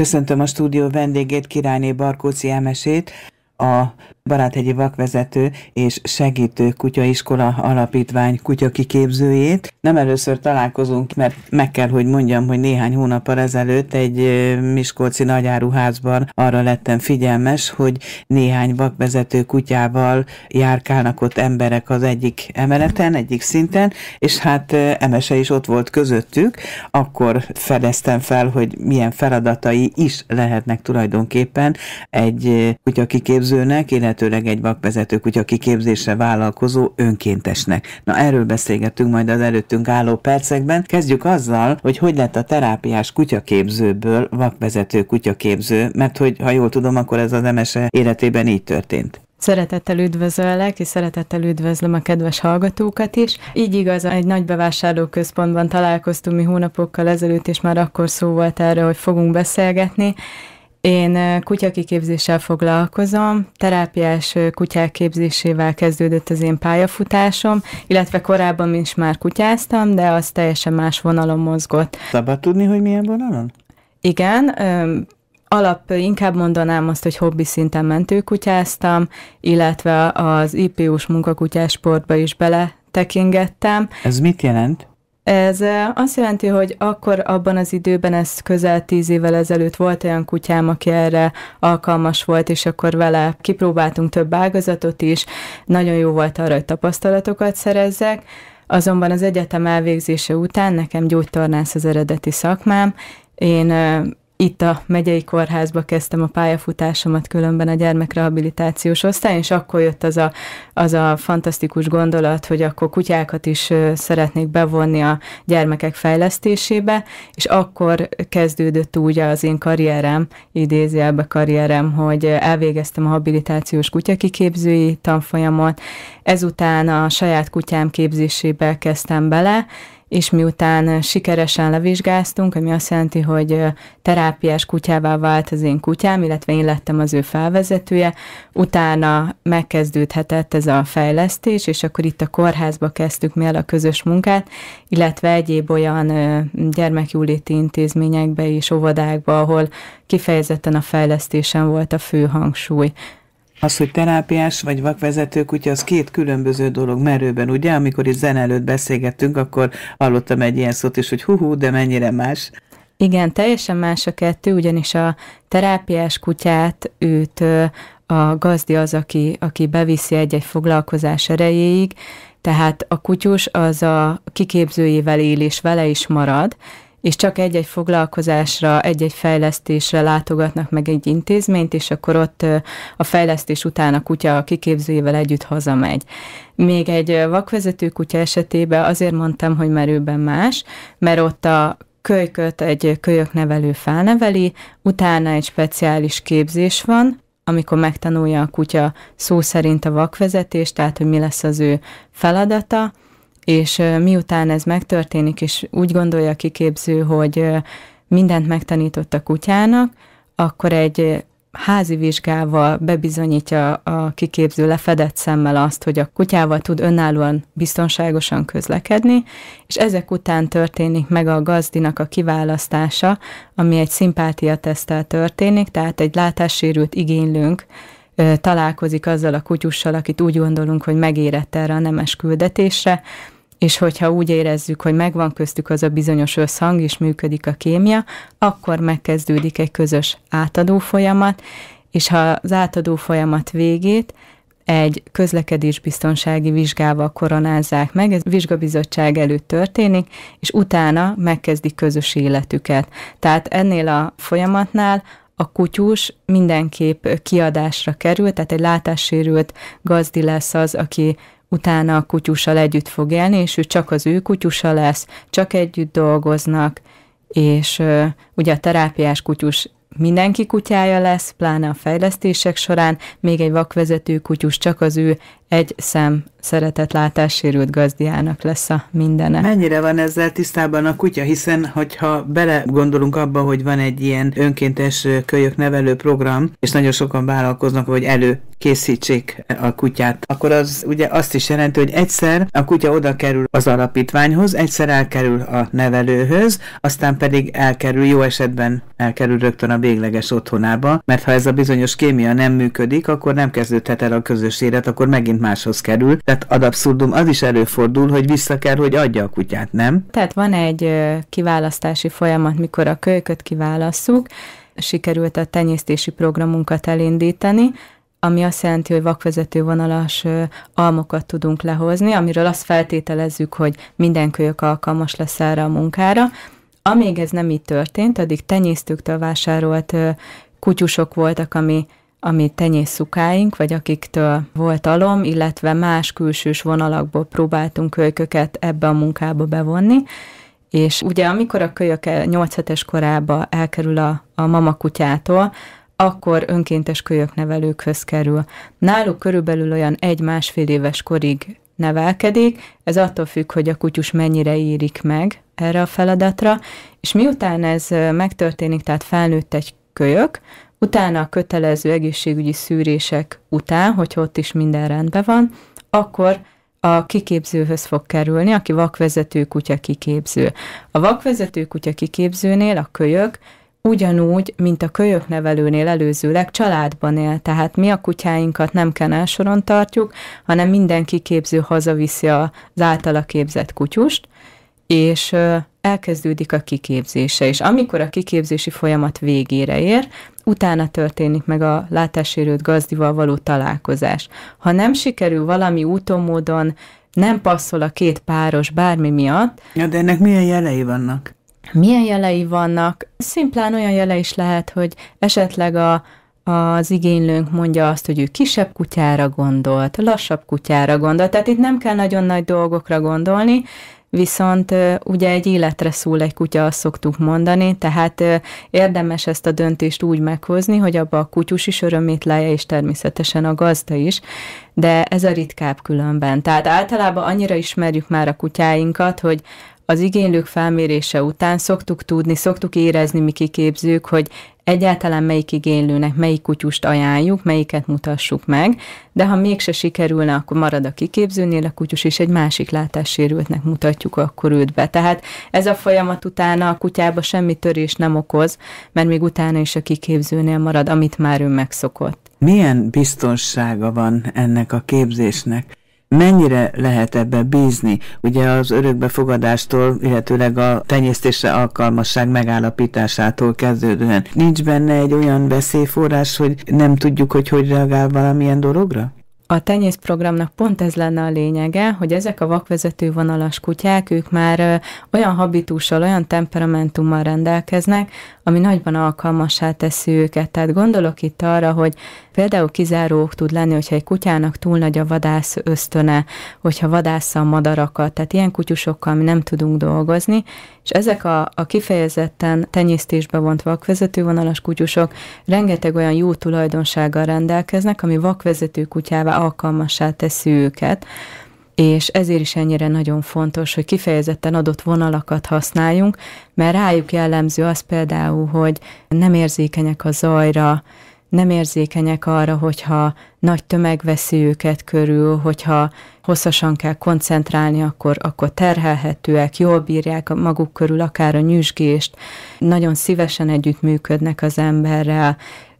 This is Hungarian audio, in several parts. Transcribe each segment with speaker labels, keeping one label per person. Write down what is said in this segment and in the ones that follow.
Speaker 1: Köszöntöm a stúdió vendégét, királyné Barkóci Emesét a Baráthegyi Vakvezető és Segítő Kutyaiskola Alapítvány kutyakiképzőjét. Nem először találkozunk, mert meg kell, hogy mondjam, hogy néhány hónappal ezelőtt egy Miskolci nagyáruházban arra lettem figyelmes, hogy néhány vakvezető kutyával járkálnak ott emberek az egyik emeleten, egyik szinten, és hát Emese is ott volt közöttük, akkor fedeztem fel, hogy milyen feladatai is lehetnek tulajdonképpen egy kutyakiképző önzőnek, illetőleg egy vakvezető kutya kiképzésre vállalkozó önkéntesnek. Na erről beszélgetünk majd az előttünk álló percekben. Kezdjük azzal, hogy hogy lett a terápiás kutyaképzőből vakvezető kutyaképző, mert hogy ha jól tudom, akkor ez az emese életében így történt.
Speaker 2: Szeretettel üdvözöllek, és szeretettel üdvözlöm a kedves hallgatókat is. Így igaz, egy nagy bevásárlóközpontban találkoztunk mi hónapokkal ezelőtt, és már akkor szó volt erre, hogy fogunk beszélgetni, én kutyakiképzéssel foglalkozom, terápiás kutyák képzésével kezdődött az én pályafutásom, illetve korábban is már kutyáztam, de az teljesen más vonalon mozgott.
Speaker 1: Szabad tudni, hogy milyen vonalon?
Speaker 2: Igen, alap, inkább mondanám azt, hogy hobbi szinten mentőkutyáztam, illetve az IPU-s munkakutyás sportba is bele tekingettem.
Speaker 1: Ez mit jelent?
Speaker 2: Ez azt jelenti, hogy akkor abban az időben, ez közel tíz évvel ezelőtt volt olyan kutyám, aki erre alkalmas volt, és akkor vele kipróbáltunk több ágazatot is. Nagyon jó volt arra, hogy tapasztalatokat szerezzek. Azonban az egyetem elvégzése után nekem gyógytornász az eredeti szakmám, én itt a megyei kórházba kezdtem a pályafutásomat különben a gyermekrehabilitációs osztály, és akkor jött az a, az a fantasztikus gondolat, hogy akkor kutyákat is szeretnék bevonni a gyermekek fejlesztésébe, és akkor kezdődött úgy az én karrierem, idézőjelbe karrierem, hogy elvégeztem a habilitációs kutyakiképzői tanfolyamot, ezután a saját kutyám képzésébe kezdtem bele, és miután sikeresen levizsgáztunk, ami azt jelenti, hogy terápiás kutyává vált az én kutyám, illetve én lettem az ő felvezetője, utána megkezdődhetett ez a fejlesztés, és akkor itt a kórházba kezdtük mi el a közös munkát, illetve egyéb olyan gyermekjúléti intézményekbe és óvodákba, ahol kifejezetten a fejlesztésen volt a fő hangsúly. Az, hogy terápiás
Speaker 1: vagy vakvezető kutya, az két különböző dolog merőben, ugye? Amikor itt zen előtt beszélgettünk, akkor hallottam egy ilyen szót is, hogy hú, de mennyire más.
Speaker 2: Igen, teljesen más a kettő, ugyanis a terápiás kutyát őt a gazdi az, aki, aki beviszi egy-egy foglalkozás erejéig, tehát a kutyus az a kiképzőjével él, és vele is marad, és csak egy-egy foglalkozásra, egy-egy fejlesztésre látogatnak meg egy intézményt, és akkor ott a fejlesztés után a kutya a kiképzőjével együtt hazamegy. Még egy vakvezető kutya esetében azért mondtam, hogy merőben más, mert ott a kölyköt egy kölyöknevelő felneveli, utána egy speciális képzés van, amikor megtanulja a kutya szó szerint a vakvezetést, tehát hogy mi lesz az ő feladata, és miután ez megtörténik, és úgy gondolja a kiképző, hogy mindent megtanított a kutyának, akkor egy házi vizsgával bebizonyítja a kiképző lefedett szemmel azt, hogy a kutyával tud önállóan biztonságosan közlekedni, és ezek után történik meg a gazdinak a kiválasztása, ami egy szimpátia tesztel történik, tehát egy látássérült igénylünk találkozik azzal a kutyussal, akit úgy gondolunk, hogy megérett erre a nemes küldetésre, és hogyha úgy érezzük, hogy megvan köztük az a bizonyos összhang, és működik a kémia, akkor megkezdődik egy közös átadó folyamat, és ha az átadó folyamat végét egy közlekedésbiztonsági vizsgával koronázzák meg, ez vizsgabizottság előtt történik, és utána megkezdik közös életüket. Tehát ennél a folyamatnál a kutyus mindenképp kiadásra kerül, tehát egy látássérült gazdi lesz az, aki utána a kutyussal együtt fog élni, és ő csak az ő kutyusa lesz, csak együtt dolgoznak, és ugye a terápiás kutyus mindenki kutyája lesz, pláne a fejlesztések során, még egy vakvezető kutyus csak az ő egy szem szeretett látássérült gazdiának lesz a mindene. Mennyire
Speaker 1: van ezzel tisztában a kutya, hiszen hogyha bele gondolunk abba, hogy van egy ilyen önkéntes kölyök nevelő program, és nagyon sokan vállalkoznak, vagy elő készítsék a kutyát, akkor az ugye azt is jelenti, hogy egyszer a kutya oda kerül az alapítványhoz, egyszer elkerül a nevelőhöz, aztán pedig elkerül, jó esetben elkerül rögtön a végleges otthonába, mert ha ez a bizonyos kémia nem működik, akkor nem kezdődhet el a közös élet, akkor megint máshoz kerül. Tehát ad abszurdum, az is előfordul, hogy vissza kell, hogy adja a kutyát, nem?
Speaker 2: Tehát van egy kiválasztási folyamat, mikor a kölyköt kiválasszuk, sikerült a tenyésztési programunkat elindítani, ami azt jelenti, hogy vakvezető vonalas almokat tudunk lehozni, amiről azt feltételezzük, hogy minden kölyök alkalmas lesz erre a munkára. Amíg ez nem így történt, addig tenyésztőktől vásárolt kutyusok voltak, ami ami szukáink, vagy akiktől volt alom, illetve más külsős vonalakból próbáltunk kölyköket ebbe a munkába bevonni, és ugye amikor a kölyök 8 es korába elkerül a, a mama kutyától, akkor önkéntes nevelőkhöz kerül. Náluk körülbelül olyan egy-másfél éves korig nevelkedik, ez attól függ, hogy a kutyus mennyire írik meg erre a feladatra, és miután ez megtörténik, tehát felnőtt egy kölyök, utána a kötelező egészségügyi szűrések után, hogy ott is minden rendben van, akkor a kiképzőhöz fog kerülni, aki vakvezető kutya kiképző. A vakvezető kutya kiképzőnél a kölyök ugyanúgy, mint a kölyöknevelőnél előzőleg családban él, tehát mi a kutyáinkat nem kenelsoron tartjuk, hanem mindenki képző hazaviszi az általa képzett kutyust, és elkezdődik a kiképzése, és amikor a kiképzési folyamat végére ér, utána történik meg a látássérült gazdival való találkozás. Ha nem sikerül valami úton, módon, nem passzol a két páros bármi miatt. Ja, de ennek milyen jelei vannak? milyen jelei vannak. Szimplán olyan jele is lehet, hogy esetleg a, az igénylőnk mondja azt, hogy ő kisebb kutyára gondolt, lassabb kutyára gondolt, tehát itt nem kell nagyon nagy dolgokra gondolni, viszont ugye egy életre szól egy kutya, azt szoktuk mondani, tehát érdemes ezt a döntést úgy meghozni, hogy abba a kutyus is örömét lája, és természetesen a gazda is, de ez a ritkább különben. Tehát általában annyira ismerjük már a kutyáinkat, hogy az igénylők felmérése után szoktuk tudni, szoktuk érezni mi kiképzők, hogy egyáltalán melyik igénylőnek melyik kutyust ajánljuk, melyiket mutassuk meg, de ha mégse sikerülne, akkor marad a kiképzőnél a kutyus, és egy másik látássérültnek mutatjuk akkor őt be. Tehát ez a folyamat utána a kutyába semmi törés nem okoz, mert még utána is a kiképzőnél marad, amit már ő megszokott.
Speaker 1: Milyen biztonsága van ennek a képzésnek? mennyire lehet ebbe bízni? Ugye az örökbefogadástól, illetőleg a tenyésztésre alkalmasság megállapításától kezdődően. Nincs benne egy olyan veszélyforrás, hogy nem tudjuk, hogy hogy reagál valamilyen dologra?
Speaker 2: a tenyészprogramnak pont ez lenne a lényege, hogy ezek a vakvezető vonalas kutyák, ők már olyan habitussal, olyan temperamentummal rendelkeznek, ami nagyban alkalmassá teszi őket. Tehát gondolok itt arra, hogy például kizárók tud lenni, hogyha egy kutyának túl nagy a vadász ösztöne, hogyha vadásza a madarakat, tehát ilyen kutyusokkal mi nem tudunk dolgozni, és ezek a, a kifejezetten tenyésztésbe vont vonalas kutyusok rengeteg olyan jó tulajdonsággal rendelkeznek, ami vakvezető kutyává alkalmassá teszi őket, és ezért is ennyire nagyon fontos, hogy kifejezetten adott vonalakat használjunk, mert rájuk jellemző az például, hogy nem érzékenyek a zajra, nem érzékenyek arra, hogyha nagy tömeg veszi őket körül, hogyha hosszasan kell koncentrálni, akkor, akkor terhelhetőek, jól bírják maguk körül akár a nyüzsgést, nagyon szívesen együttműködnek az emberrel,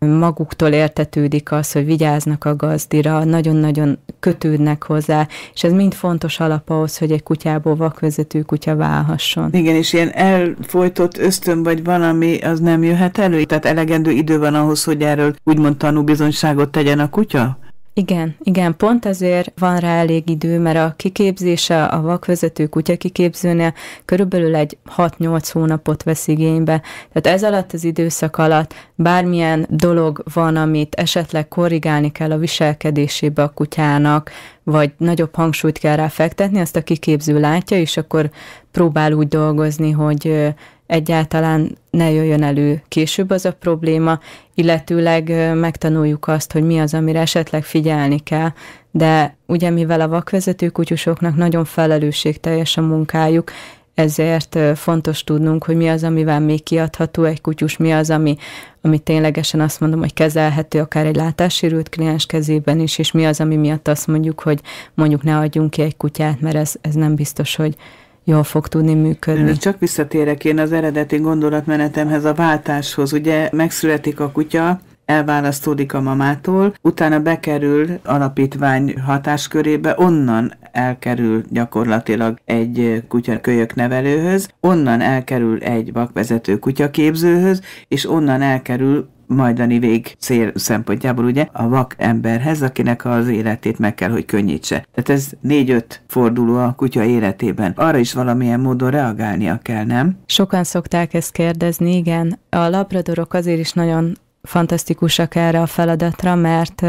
Speaker 2: maguktól értetődik az, hogy vigyáznak a gazdira, nagyon-nagyon kötődnek hozzá, és ez mind fontos alap ahhoz, hogy egy kutyából vakvezető kutya válhasson.
Speaker 1: Igen, és ilyen elfolytott ösztön vagy valami, az nem jöhet elő? Tehát elegendő idő van ahhoz, hogy erről úgymond tanúbizonyságot tegyen a kutya?
Speaker 2: Igen, igen, pont ezért van rá elég idő, mert a kiképzése a vakvezető kutya kiképzőnél körülbelül egy 6-8 hónapot vesz igénybe. Tehát ez alatt az időszak alatt bármilyen dolog van, amit esetleg korrigálni kell a viselkedésébe a kutyának, vagy nagyobb hangsúlyt kell rá fektetni, azt a kiképző látja, és akkor próbál úgy dolgozni, hogy egyáltalán ne jöjjön elő később az a probléma, illetőleg megtanuljuk azt, hogy mi az, amire esetleg figyelni kell, de ugye mivel a vakvezető kutyusoknak nagyon felelősségteljes a munkájuk, ezért fontos tudnunk, hogy mi az, amivel még kiadható egy kutyus, mi az, ami, ami ténylegesen azt mondom, hogy kezelhető akár egy látássérült kliens kezében is, és mi az, ami miatt azt mondjuk, hogy mondjuk ne adjunk ki egy kutyát, mert ez, ez nem biztos, hogy, jól fog tudni működni.
Speaker 1: Csak visszatérek én az eredeti gondolatmenetemhez, a váltáshoz. Ugye megszületik a kutya, elválasztódik a mamától, utána bekerül alapítvány hatáskörébe, onnan elkerül gyakorlatilag egy kutyakölyök nevelőhöz, onnan elkerül egy vakvezető kutyaképzőhöz, és onnan elkerül majdani vég cél szempontjából ugye a vak emberhez, akinek az életét meg kell, hogy könnyítse. Tehát ez négy-öt forduló a kutya életében. Arra is valamilyen módon reagálnia kell, nem?
Speaker 2: Sokan szokták ezt kérdezni, igen. A labradorok azért is nagyon fantasztikusak erre a feladatra, mert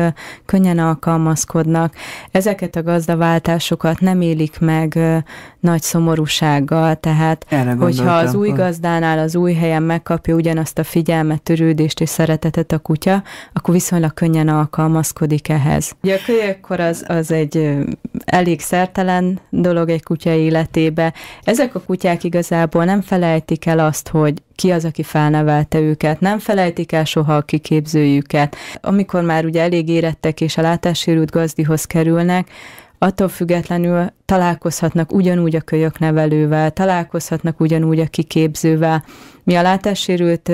Speaker 2: könnyen alkalmazkodnak. Ezeket a gazdaváltásokat nem élik meg nagy szomorúsággal, tehát hogyha az új gazdánál az új helyen megkapja ugyanazt a figyelmet, törődést és szeretetet a kutya, akkor viszonylag könnyen alkalmazkodik ehhez. Ugye a kölyökkor az, az egy elég szertelen dolog egy kutya életébe. Ezek a kutyák igazából nem felejtik el azt, hogy ki az, aki felnevelte őket, nem felejtik el soha a kiképzőjüket. Amikor már ugye elég érettek és a látássérült gazdihoz kerülnek, attól függetlenül találkozhatnak ugyanúgy a kölyöknevelővel, találkozhatnak ugyanúgy a kiképzővel. Mi a látássérült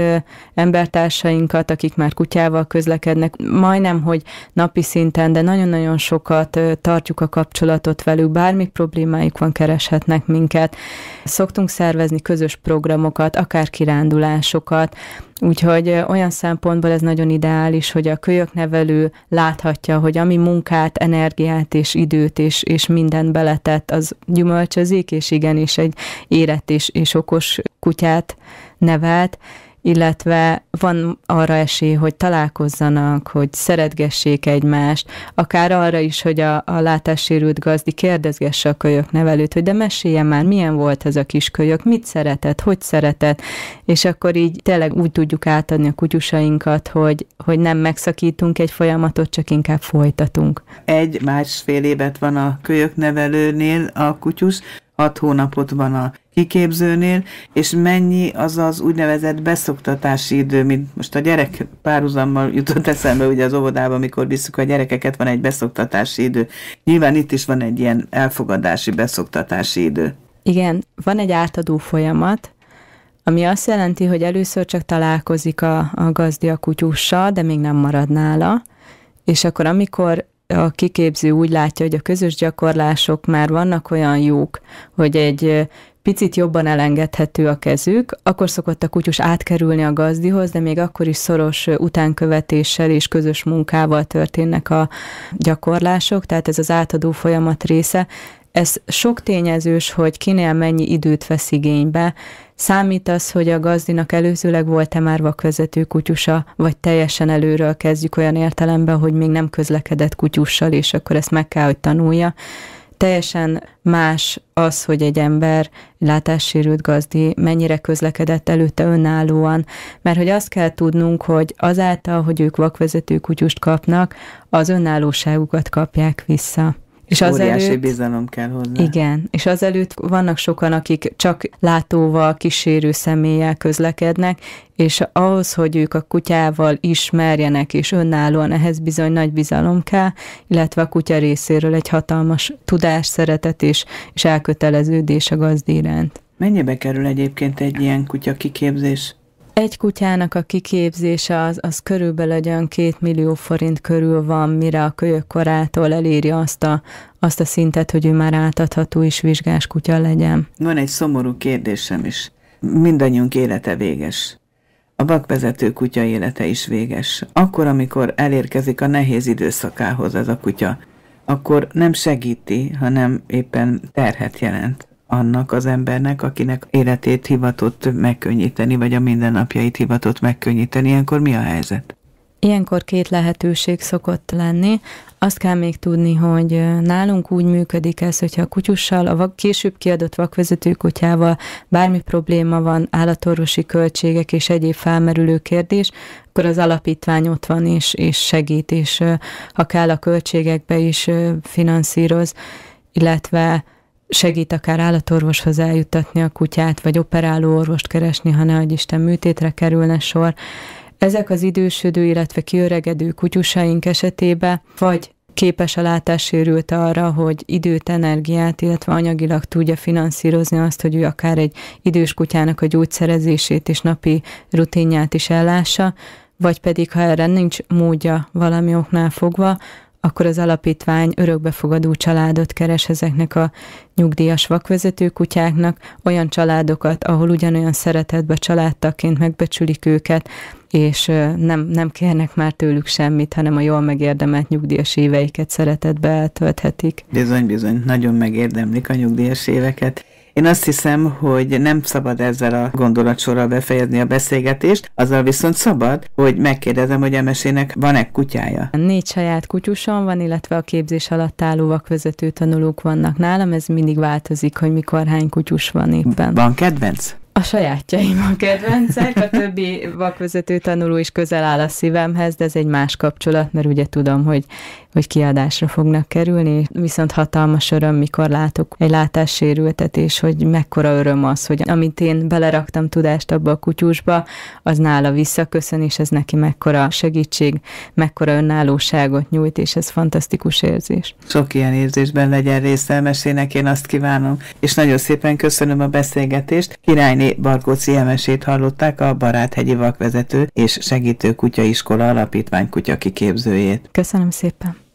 Speaker 2: embertársainkat, akik már kutyával közlekednek, majdnem, hogy napi szinten, de nagyon-nagyon sokat tartjuk a kapcsolatot velük, bármi problémájuk van, kereshetnek minket. Szoktunk szervezni közös programokat, akár kirándulásokat, Úgyhogy olyan szempontból ez nagyon ideális, hogy a kölyöknevelő láthatja, hogy ami munkát, energiát és időt és, és mindent belet szeretet az gyümölcsözik, és igenis egy érett és, és okos kutyát nevelt illetve van arra esély, hogy találkozzanak, hogy szeretgessék egymást, akár arra is, hogy a, a látássérült gazdi kérdezgesse a kölyök nevelőt, hogy de mesélje már, milyen volt ez a kis kölyök, mit szeretett, hogy szeretett, és akkor így tényleg úgy tudjuk átadni a kutyusainkat, hogy, hogy nem megszakítunk egy folyamatot, csak inkább folytatunk.
Speaker 1: Egy másfél évet van a kölyök nevelőnél a kutyus, hat hónapot van a kiképzőnél, és mennyi az az úgynevezett beszoktatási idő, mint most a gyerek párhuzammal jutott eszembe, ugye az óvodában, amikor visszük a gyerekeket, van egy beszoktatási idő. Nyilván itt is van egy ilyen elfogadási beszoktatási idő.
Speaker 2: Igen, van egy átadó folyamat, ami azt jelenti, hogy először csak találkozik a, a gazdi a kutyussal, de még nem marad nála, és akkor amikor a kiképző úgy látja, hogy a közös gyakorlások már vannak olyan jók, hogy egy picit jobban elengedhető a kezük, akkor szokott a kutyus átkerülni a gazdihoz, de még akkor is szoros utánkövetéssel és közös munkával történnek a gyakorlások, tehát ez az átadó folyamat része, ez sok tényezős, hogy kinél mennyi időt vesz igénybe, Számít az, hogy a gazdinak előzőleg volt-e már vakvezető kutyusa, vagy teljesen előről kezdjük olyan értelemben, hogy még nem közlekedett kutyussal, és akkor ezt meg kell, hogy tanulja. Teljesen más az, hogy egy ember, látássérült gazdi mennyire közlekedett előtte önállóan, mert hogy azt kell tudnunk, hogy azáltal, hogy ők vakvezető kutyust kapnak, az önállóságukat kapják vissza. És az óriási előtt,
Speaker 1: bizalom kell hozzá.
Speaker 2: Igen, és azelőtt vannak sokan, akik csak látóval, kísérő személlyel közlekednek, és ahhoz, hogy ők a kutyával ismerjenek és önállóan, ehhez bizony nagy bizalom kell, illetve a kutya részéről egy hatalmas tudás, szeretet és, és elköteleződés a gazdi iránt. Mennyibe kerül egyébként egy ilyen kutya kiképzés? Egy kutyának a kiképzése az, az körülbelül egy olyan két millió forint körül van, mire a kölyök korától eléri azt a, azt a szintet, hogy ő már átadható is vizsgás kutya legyen.
Speaker 1: Van egy szomorú kérdésem is. Mindannyiunk élete véges. A vakvezető kutya élete is véges. Akkor, amikor elérkezik a nehéz időszakához ez a kutya, akkor nem segíti, hanem éppen terhet jelent annak az embernek, akinek életét hivatott megkönnyíteni, vagy a mindennapjait hivatott megkönnyíteni. Ilyenkor mi a helyzet?
Speaker 2: Ilyenkor két lehetőség szokott lenni. Azt kell még tudni, hogy nálunk úgy működik ez, hogyha a kutyussal, a később kiadott vakvezető kutyával bármi probléma van, állatorvosi költségek és egyéb felmerülő kérdés, akkor az alapítvány ott van és, és segít, és ha kell a költségekbe is finanszíroz, illetve segít akár állatorvoshoz eljutatni a kutyát, vagy operáló orvost keresni, ha nehogy Isten műtétre kerülne sor. Ezek az idősödő, illetve kiöregedő kutyusaink esetében vagy képes a látássérült arra, hogy időt, energiát, illetve anyagilag tudja finanszírozni azt, hogy ő akár egy idős kutyának a gyógyszerezését és napi rutinját is ellássa, vagy pedig ha erre nincs módja valami oknál fogva, akkor az alapítvány örökbefogadó családot keres ezeknek a nyugdíjas vakvezető kutyáknak, olyan családokat, ahol ugyanolyan szeretetbe családtaként megbecsülik őket, és nem, nem kérnek már tőlük semmit, hanem a jól megérdemelt nyugdíjas éveiket szeretetbe eltölthetik.
Speaker 1: Bizony, bizony, nagyon megérdemlik a nyugdíjas éveket. Én azt hiszem, hogy nem szabad ezzel a gondolatsorral befejezni a beszélgetést, azzal viszont szabad, hogy megkérdezem, hogy a mesének van-e kutyája.
Speaker 2: Négy saját kutyusom van, illetve a képzés alatt álló vakvezető tanulók vannak nálam, ez mindig változik, hogy mikor hány kutyus van éppen. Van kedvenc? A sajátjaim a kedvencek, a többi vakvezető tanuló is közel áll a szívemhez, de ez egy más kapcsolat, mert ugye tudom, hogy hogy kiadásra fognak kerülni, viszont hatalmas öröm, mikor látok egy látássérültet, és hogy mekkora öröm az, hogy amit én beleraktam tudást abba a kutyusba, az nála visszaköszön, és ez neki mekkora segítség, mekkora önállóságot nyújt, és ez fantasztikus érzés.
Speaker 1: Sok ilyen érzésben legyen részelmesének, én azt kívánom. És nagyon szépen köszönöm a beszélgetést. Királyné Barkóci Emesét hallották a Baráthegyi Vakvezető és Segítő Kutyaiskola Alapítvány kutya kiképzőjét.
Speaker 2: Köszönöm szépen.